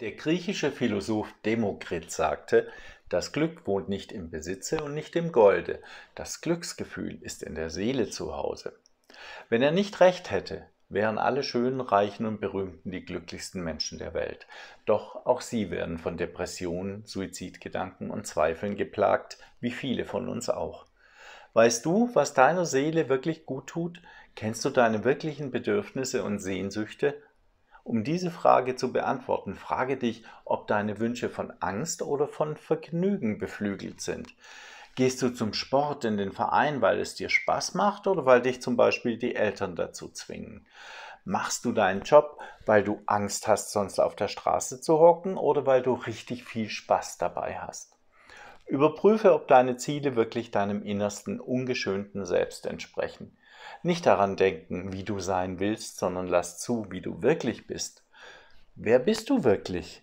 Der griechische Philosoph Demokrit sagte, das Glück wohnt nicht im Besitze und nicht im Golde, das Glücksgefühl ist in der Seele zu Hause. Wenn er nicht recht hätte, wären alle schönen, reichen und berühmten die glücklichsten Menschen der Welt. Doch auch sie werden von Depressionen, Suizidgedanken und Zweifeln geplagt, wie viele von uns auch. Weißt du, was deiner Seele wirklich gut tut? Kennst du deine wirklichen Bedürfnisse und Sehnsüchte um diese Frage zu beantworten, frage dich, ob deine Wünsche von Angst oder von Vergnügen beflügelt sind. Gehst du zum Sport in den Verein, weil es dir Spaß macht oder weil dich zum Beispiel die Eltern dazu zwingen? Machst du deinen Job, weil du Angst hast, sonst auf der Straße zu hocken oder weil du richtig viel Spaß dabei hast? Überprüfe, ob deine Ziele wirklich deinem innersten, ungeschönten Selbst entsprechen. Nicht daran denken, wie du sein willst, sondern lass zu, wie du wirklich bist. Wer bist du wirklich?